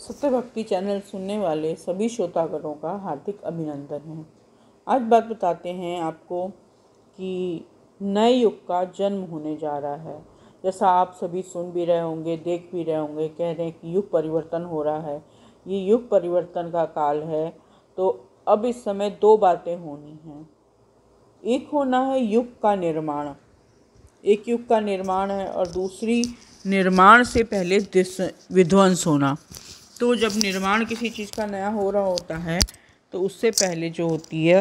सत्य भक्ति चैनल सुनने वाले सभी श्रोतागणों का हार्दिक अभिनंदन है आज बात बताते हैं आपको कि नए युग का जन्म होने जा रहा है जैसा आप सभी सुन भी रहे होंगे देख भी रहे होंगे कह रहे हैं कि युग परिवर्तन हो रहा है ये युग परिवर्तन का काल है तो अब इस समय दो बातें होनी हैं एक होना है युग का निर्माण एक युग का निर्माण है और दूसरी निर्माण से पहले विध्वंस होना तो जब निर्माण किसी चीज़ का नया हो रहा होता है तो उससे पहले जो होती है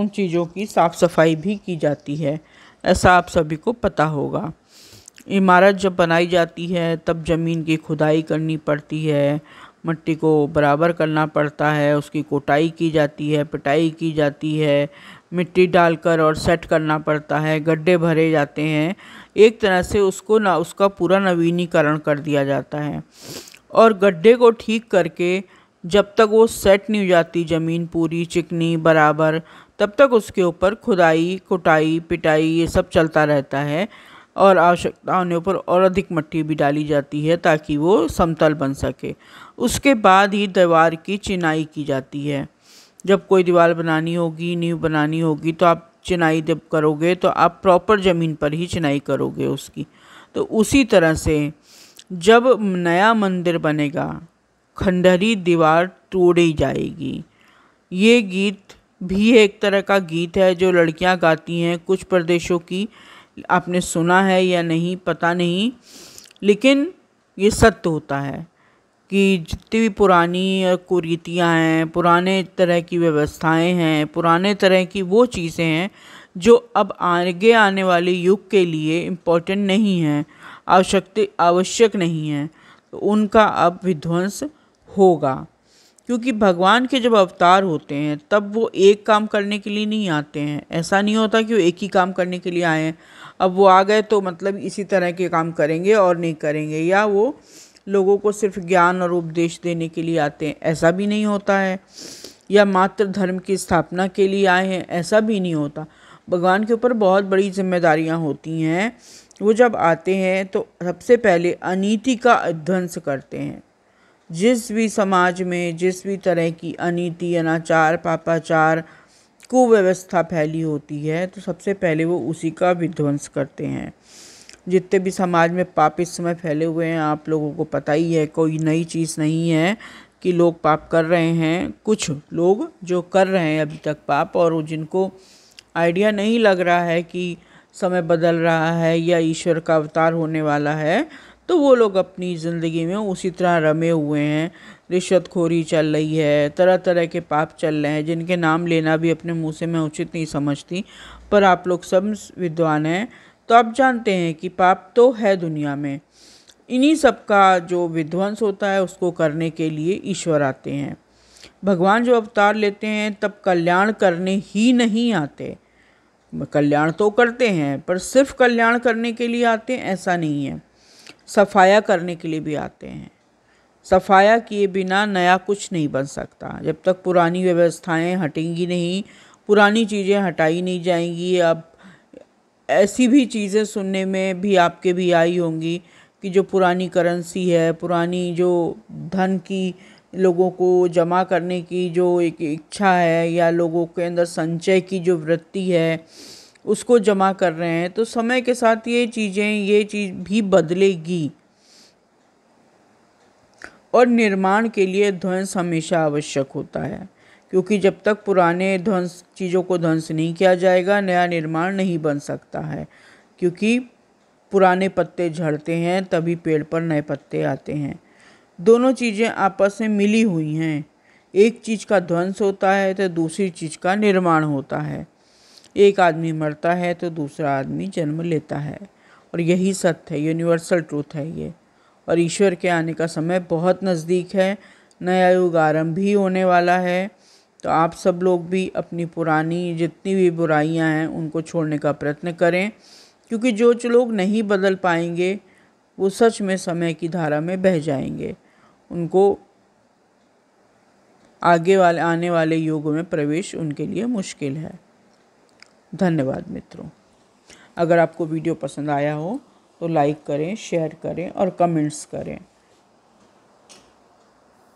उन चीज़ों की साफ़ सफाई भी की जाती है ऐसा आप सभी को पता होगा इमारत जब बनाई जाती है तब ज़मीन की खुदाई करनी पड़ती है मिट्टी को बराबर करना पड़ता है उसकी कोटाई की जाती है पिटाई की जाती है मिट्टी डालकर और सेट करना पड़ता है गड्ढे भरे जाते हैं एक तरह से उसको ना उसका पूरा नवीनीकरण कर दिया जाता है और गड्ढे को ठीक करके जब तक वो सेट नहीं हो जाती ज़मीन पूरी चिकनी बराबर तब तक उसके ऊपर खुदाई कुटाई पिटाई ये सब चलता रहता है और आवश्यकता होने पर और अधिक मट्टी भी डाली जाती है ताकि वो समतल बन सके उसके बाद ही दीवार की चिनाई की जाती है जब कोई दीवार बनानी होगी नींव बनानी होगी तो आप चिनाई जब करोगे तो आप प्रॉपर ज़मीन पर ही चिनाई करोगे उसकी तो उसी तरह से जब नया मंदिर बनेगा खंडहरी दीवार तोड़ी जाएगी ये गीत भी एक तरह का गीत है जो लड़कियां गाती हैं कुछ प्रदेशों की आपने सुना है या नहीं पता नहीं लेकिन ये सत्य होता है कि जितनी भी पुरानी कुरीतियाँ हैं पुराने तरह की व्यवस्थाएं हैं पुराने तरह की वो चीज़ें हैं जो अब आगे आने वाले युग के लिए इम्पोर्टेंट नहीं हैं आवश्यक आवश्यक नहीं है तो उनका अब विध्वंस होगा क्योंकि भगवान के जब अवतार होते हैं तब वो एक काम करने के लिए नहीं आते हैं ऐसा नहीं होता कि वो एक ही काम करने के लिए आए हैं अब वो आ गए तो मतलब इसी तरह के काम करेंगे और नहीं करेंगे या वो लोगों को सिर्फ ज्ञान और उपदेश देने के लिए आते हैं ऐसा भी नहीं होता है या मात्र धर्म की स्थापना के लिए आए हैं ऐसा भी नहीं होता भगवान के ऊपर बहुत बड़ी जिम्मेदारियाँ होती हैं वो जब आते हैं तो सबसे पहले अनीति का अध्वंस करते हैं जिस भी समाज में जिस भी तरह की अनीति अनाचार पापाचार कुव्यवस्था फैली होती है तो सबसे पहले वो उसी का विध्वंस करते हैं जितने भी समाज में पाप इस समय फैले हुए हैं आप लोगों को पता ही है कोई नई चीज़ नहीं है कि लोग पाप कर रहे हैं कुछ लोग जो कर रहे हैं अभी तक पाप और जिनको आइडिया नहीं लग रहा है कि समय बदल रहा है या ईश्वर का अवतार होने वाला है तो वो लोग अपनी ज़िंदगी में उसी तरह रमे हुए हैं रिश्वतखोरी चल रही है तरह तरह के पाप चल रहे हैं जिनके नाम लेना भी अपने मुंह से मैं उचित नहीं समझती पर आप लोग सब विद्वान हैं तो आप जानते हैं कि पाप तो है दुनिया में इन्हीं सब का जो विध्वंस होता है उसको करने के लिए ईश्वर आते हैं भगवान जो अवतार लेते हैं तब कल्याण करने ही नहीं आते कल्याण तो करते हैं पर सिर्फ कल्याण करने के लिए आते हैं ऐसा नहीं है सफाया करने के लिए भी आते हैं सफाया किए बिना नया कुछ नहीं बन सकता जब तक पुरानी व्यवस्थाएं हटेंगी नहीं पुरानी चीज़ें हटाई नहीं जाएंगी अब ऐसी भी चीज़ें सुनने में भी आपके भी आई होंगी कि जो पुरानी करेंसी है पुरानी जो धन की लोगों को जमा करने की जो एक इच्छा है या लोगों के अंदर संचय की जो वृत्ति है उसको जमा कर रहे हैं तो समय के साथ ये चीज़ें ये चीज़ भी बदलेगी और निर्माण के लिए ध्वंस हमेशा आवश्यक होता है क्योंकि जब तक पुराने ध्वंस चीज़ों को ध्वंस नहीं किया जाएगा नया निर्माण नहीं बन सकता है क्योंकि पुराने पत्ते झड़ते हैं तभी पेड़ पर नए पत्ते आते हैं दोनों चीज़ें आपस में मिली हुई हैं एक चीज़ का ध्वंस होता है तो दूसरी चीज़ का निर्माण होता है एक आदमी मरता है तो दूसरा आदमी जन्म लेता है और यही सत्य है यूनिवर्सल ट्रूथ है ये और ईश्वर के आने का समय बहुत नज़दीक है नया युग आरंभ ही होने वाला है तो आप सब लोग भी अपनी पुरानी जितनी भी बुराइयां हैं उनको छोड़ने का प्रयत्न करें क्योंकि जो लोग नहीं बदल पाएंगे वो सच में समय की धारा में बह जाएंगे उनको आगे वाले आने वाले युगों में प्रवेश उनके लिए मुश्किल है धन्यवाद मित्रों अगर आपको वीडियो पसंद आया हो तो लाइक करें शेयर करें और कमेंट्स करें